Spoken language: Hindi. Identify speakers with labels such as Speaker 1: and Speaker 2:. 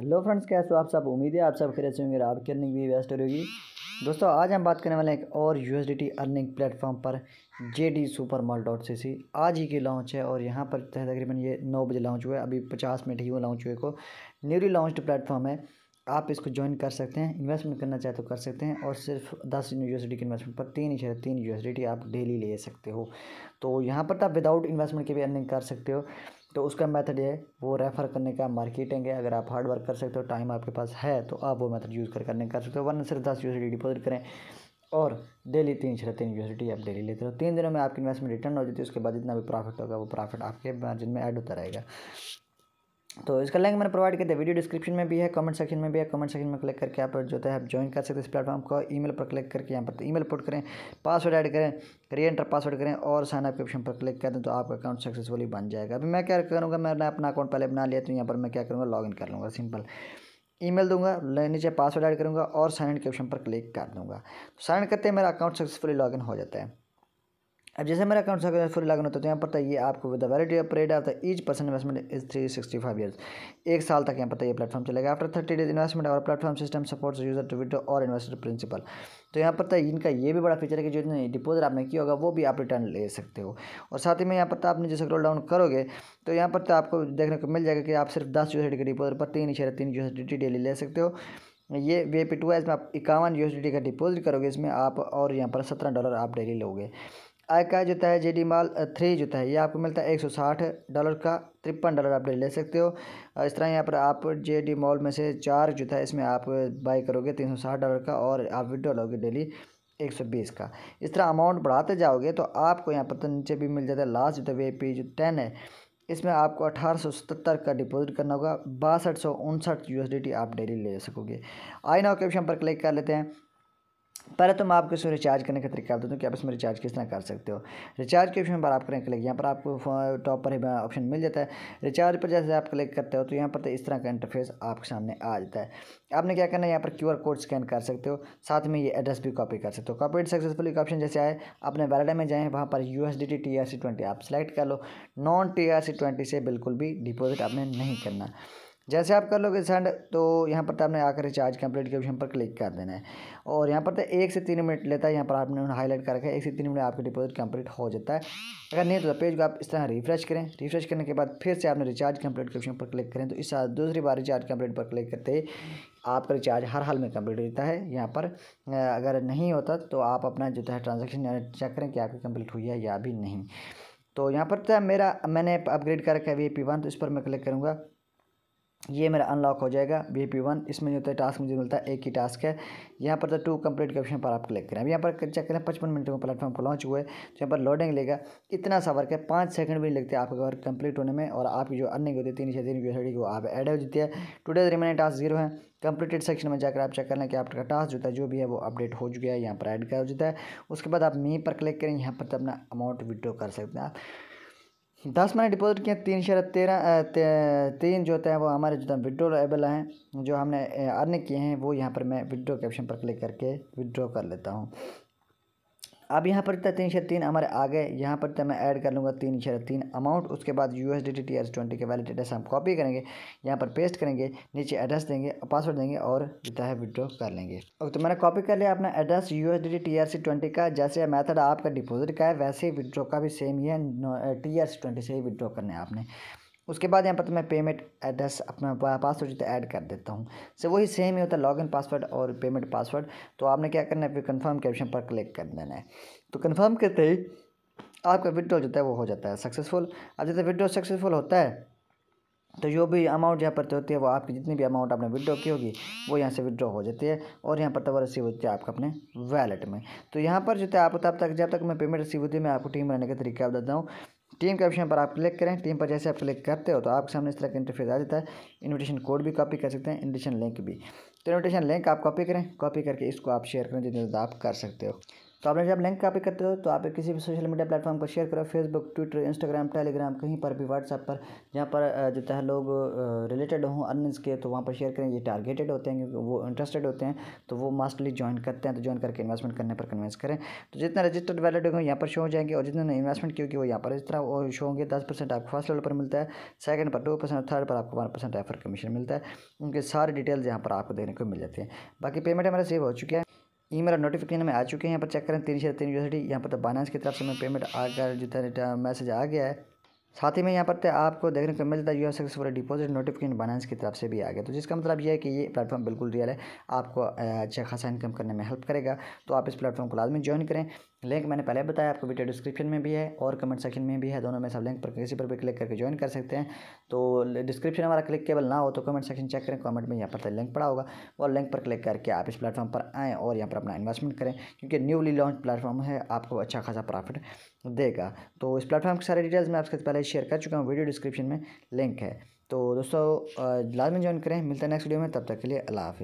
Speaker 1: हेलो फ्रेंड्स कैसे हो आप सब उम्मीद है आप सब खरीद से होंगे आपकी अर्निंग भी बेस्ट होगी दोस्तों आज हम बात करने वाले हैं एक और यू अर्निंग प्लेटफॉर्म पर J D super mall dot C C आज ही की लॉन्च है और यहाँ पर तकरीबन ये नौ बजे लॉन्च हुआ है अभी पचास मिनट ही वो लॉन्च हुए को न्यूली लॉन्च्ड प्लेटफॉर्म है आप इसको ज्वाइन कर सकते हैं इन्वेस्टमेंट करना चाहे तो कर सकते हैं और सिर्फ दस यूनिवर्सिटी की इन्वेस्टमेंट पर तीन ही तीन यूनिवर्सिटी आप डेली ले सकते हो तो यहाँ पर तो आप विदाउट इन्वेस्टमेंट के भी अर्निंग कर सकते हो तो उसका मेथड ये वो रेफ़र करने का मार्केटिंग है अगर आप हार्ड वर्क कर सकते हो टाइम आपके पास है तो आप वो मेथड यूज़ कर करने कर सकते हो वरना सिर्फ दस यूएसडी डिपोज़िट करें और डेली तीन छः तीन यूएसडी आप डेली लेते रहो तीन दिनों में आपकी इन्वेस्टमेंट रिटर्न हो जाती है उसके बाद जितना भी प्रॉफिट होगा वो प्रॉफिट आपके मार्जिन में ऐड होता रहेगा तो इसका लिंक मैंने प्रोवाइड किया था वीडियो डिस्क्रिप्शन में भी है कमेंट सेक्शन में भी है कमेंट सेक्शन में क्लिक करके आप जो है आप ज्वाइन कर सकते हैं इस प्लेटफॉर्म को ईमेल पर क्लिक करके यहाँ पर तो ईमेल पुट करें पासवर्ड ऐड करें री एंटर पासवर्ड करें और साइन अप के ऑप्शन पर क्लिक कर दें तो आपका अकाउंट सक्सेसफुली बन जाएगा अभी मैं क्या करूँगा मैंने अपना अकाउंट पहले बना लिया तो यहाँ पर मैं क्या करूँगा लॉग कर लूँगा सिंपल ई दूंगा नीचे पासवर्ड ऐड करूँगा और साइन इन के ऑप्शन पर क्लिक कर दूँगा साइन तो करते मेरा अकाउंट सक्सेसफुली लॉग हो जाता है अब जैसे मेरा अकाउंट का फुल लागू होता है तो यहाँ पर ये आपको the validity of red of the each person investment is three sixty five years एक साल तक यहाँ पर ये प्लेटफॉर्म चलेगा आफ्टर थर्टी डेज इन्वेस्टमेंट और platform system supports user to withdraw और इन्वेस्टर प्रिंसिपल तो यहाँ पर इनका ये भी बड़ा फीचर है कि जो डिपोजिट आपने किया होगा वो भी आप रिटर्न ले सकते हो और साथ ही में यहाँ पर आपने जैसे स्क्रॉल डाउन करोगे तो यहाँ पर आपको देखने को मिल जाएगा कि आप सिर्फ दस यूएसडी के डिपोजिट पर तीन इशारे तीन यूएसडी डेली ले सकते हो ये वे पी टू है इसमें आप इक्यावन यू का डिपॉजिट करोगे इसमें आप और यहाँ पर सत्रह डॉलर आप डेली लोगे का जो है जे डी माल थ्री जो है ये आपको मिलता है एक सौ साठ डॉलर का तिरपन डॉलर आप ले सकते हो इस तरह यहाँ पर आप जे डी मॉल में से चार जो है इसमें आप बाई करोगे तीन सौ साठ डॉलर का और आप विड्रो लोगे डेली एक सौ बीस का इस तरह अमाउंट बढ़ाते जाओगे तो आपको यहाँ पर तो नीचे भी मिल जाता है लास्ट जो वे पी जो टेन है इसमें आपको अठारह सौ सतर का डिपॉजिट करना होगा बासठ सौ उनसठ यू आप डेली ले सकोगे आई नाउ ऑप्शन पर क्लिक कर लेते हैं पहले तो मैं आपको इसमें रिचार्ज करने का तरीका बता दूँ कि आप इसमें रिचार्ज किस तरह कर सकते हो रिचार्ज के ऑप्शन पर आप करें क्लिक यहाँ पर आपको टॉप पर ही ऑप्शन मिल जाता है रिचार्ज पर जैसे आप क्लिक करते हो तो यहाँ पर तो इस तरह का इंटरफेस आपके सामने आ जाता है आपने क्या करना है यहाँ पर क्यू कोड स्कैन कर सकते हो साथ में ये एड्रेस भी कॉपी कर सकते हो कॉपीड सक्सेसफुली का ऑप्शन जैसे आए अपने वैलेडा में जाएँ वहाँ पर यू एस आप सेलेक्ट कर लो नॉन टी से बिल्कुल भी डिपोजिट आपने नहीं करना जैसे आप कर लोगे सेंड तो यहाँ पर तो आपने आकर रिचार्ज कंप्लीट के ऑप्शन पर क्लिक कर देना है और यहाँ पर तो एक से तीन मिनट लेता है यहाँ पर आपने हाईलाइट कर रखा है एक से तीन मिनट आपके डिपॉजिट कंप्लीट हो जाता है अगर नहीं तो पेज को आप इस तरह रिफ्रेश करें रिफ्रेश करने के बाद फिर से आपने रिचार्ज कंप्लीट के ऑप्शन पर क्लिक करें तो इस दूसरी बार रिचार्ज कंप्लीट पर क्लिक करते ही आपका रिचार्ज हर हाल में कंप्लीट होता है यहाँ पर अगर नहीं होता तो आप अपना जो है ट्रांजेक्शन चेक करें कि आपकी कंप्लीट हुई है या भी नहीं तो यहाँ पर था तो मेरा मैंने अपग्रेड कर रखा है वी पी वन तो इस पर मैं क्लिक करूँगा ये मेरा अनलॉक हो जाएगा बी पी वन इसमें जो होता है टास्क मुझे मिलता है एक ही टास्क है यहाँ पर तो टू कंप्लीट के ऑप्शन पर आप क्लिक करें अब यहाँ पर चेक करें पचपन मिनट में प्लेटफॉर्म को लॉन्च हुआ है तो यहाँ पर लोडिंग लेगा इतना सा वर्क है पाँच सेकंड भी लगते हैं आपके वर्क कंप्लीट होने में और आपकी जो अर्निंग होती है तीन छः दिन की सड़ी वो आप एड हो जाती है टुडे रिमेनिंग टास्क जीरो है कंप्लीटेड सेक्शन में जाकर आप चेक कर लें कि आपका टास्क जो है जो भी है वो अपडेट हो चुका है यहाँ पर एड कर जाता है उसके बाद आप मी पर क्लिक करें यहाँ पर तो अपना अमाउंट विड्रो कर सकते हैं आप दस महीने डिपॉजिट किए तीन शेयर तेरह ते, तीन जो होते हैं वो हमारे जो विड्रो एबल हैं जो हमने अर्न किए हैं वो यहाँ पर मैं विड्रो के ऑप्शन पर क्लिक करके विड्रो कर लेता हूँ अब यहाँ पर इतना तीन छः तीन हमारे आ गए यहाँ पर था तो मैं ऐड कर लूँगा तीन छः तीन अमाउंट उसके बाद U S D T T R twenty के वैलिड एड्रेस हम कॉपी करेंगे यहाँ पर पेस्ट करेंगे नीचे एड्रेस देंगे पासवर्ड देंगे और जितना है विड्रॉ कर लेंगे ओके तो मैंने कॉपी कर लिया अपना address U S D T T R C twenty का जैसे मैथड आपका डिपोजिट का है वैसे ही विड्रॉ का भी सेम ही है टी आर सी ट्वेंटी से ही विड्रॉ करना है आपने उसके बाद यहाँ पर तो मैं पेमेंट एड्रेस अपना पासवर्ड जो ऐड कर देता हूँ सर वही सेम ही होता है लॉगिन पासवर्ड और पेमेंट पासवर्ड तो आपने क्या करना है फिर कंफर्म कैप्शन पर क्लिक कर देना है तो कंफर्म करते ही आपका विड्रॉ जो है वो हो जाता है सक्सेसफुल अब जैसे विड्रॉ सक्सेसफुल होता है तो जो भी अमाउंट यहाँ पर तो होती है वो आपकी जितनी भी अमाउंट आपने विड्रॉ की होगी वो यहाँ से विड्रॉ हो जाती है और यहाँ पर तब तो रिसीव होती है आपका अपने वैलेट में तो यहाँ पर जो है आप तब तक जब तक मैं पेमेंट रिसीव होती है मैं आपको टीम बनाने का तरीका बताता हूँ टीम के ऑप्शन पर आप क्लिक करें टीम पर जैसे आप क्लिक करते हो तो आपके सामने इस तरह का इंटरफेस आ जाता है इनविटेशन कोड भी कॉपी कर सकते हैं इनविटेशन लिंक भी तो इनविटेशन लिंक आप कॉपी करें कॉपी करके इसको आप शेयर करें जितना ज़्यादा आप कर सकते हो तो आपने जब लिंक कॉपी करते हो तो आप किसी भी सोशल मीडिया प्लेटफॉर्म को शेयर करो फेसबुक ट्विटर इंस्टाग्राम टेलीग्राम कहीं पर भी व्हाट्सएप पर जहाँ पर जो है लोग रिलेटेड हों अर्निंग्स के तो वहाँ पर शेयर करें ये टारगेटेड होते हैं क्योंकि वो इंटरेस्टेड होते हैं तो वो मास्टली ज्वाइन करते हैं तो ज्वाइन करके इन्वेस्टमेंट करने पर कन्वेंस करें तो जितना रजिस्टर्ड वैलिड होंगे यहाँ पर शो हो जाएंगे और जितने इन्वेस्टमेंट क्योंकि वो यहाँ पर इस तरह शो होंगे दस परसेंट आपको फर्स्ट लेवल पर मिलता है सेकंड पर टू परसेंट थर्ड पर आपको वन परसेंट रेफर कमीशन मिलता है उनके सारे डिटेल्स यहाँ पर आपको देने को मिल जाती हैं बाकी पेमेंट हमारा सेव हो चुका है ई मेरा नोटिफिकेशन में आ चुके हैं यहाँ पर चेक करें तीन शेयर तीन यूनिवर्सिटी यहाँ पर तो बाइनेंस की तरफ से मैं पेमेंट आकर जो मैसेज आ गया है साथ ही में यहाँ पर तो आपको देखने को मिलता है यू एक्सपोर डिपोजिट नोटिफिकेशन बाइनेंस की तरफ से भी आ गया तो जिसका मतलब यह है कि ये प्लेटफॉर्म बिल्कुल रियल है आपको अच्छा खासा इनकम करने में हेल्प करेगा तो आप इस प्लेटफॉर्म को लाजमी ज्वाइन करें लिंक मैंने पहले बताया आपको वीडियो डिस्क्रिप्शन में भी है और कमेंट सेक्शन में भी है दोनों में सब लिंक पर किसी पर भी क्लिक करके ज्वाइन कर सकते हैं तो डिस्क्रिप्शन हमारा क्लिक केबल ना हो तो कमेंट सेक्शन चेक करें कमेंट में यहाँ पर तो लिंक पड़ा होगा और लिंक पर क्लिक करके आप इस प्लेटफॉर्म पर आएँ और यहाँ पर अपना इन्वेस्टमेंट करें क्योंकि न्यूली लॉन्च प्लेटफॉर्म है आपको अच्छा खासा प्रॉफिट देगा तो इस प्लेटफॉर्म की सारी डिटेल्स मैं आपसे पहले शेयर कर चुका हूँ वीडियो डिस्क्रिप्शन में लिंक है तो दोस्तों लाजमी ज्वाइन करें मिलते हैं नेक्स्ट वीडियो में तब तक के लिए अला हाफ़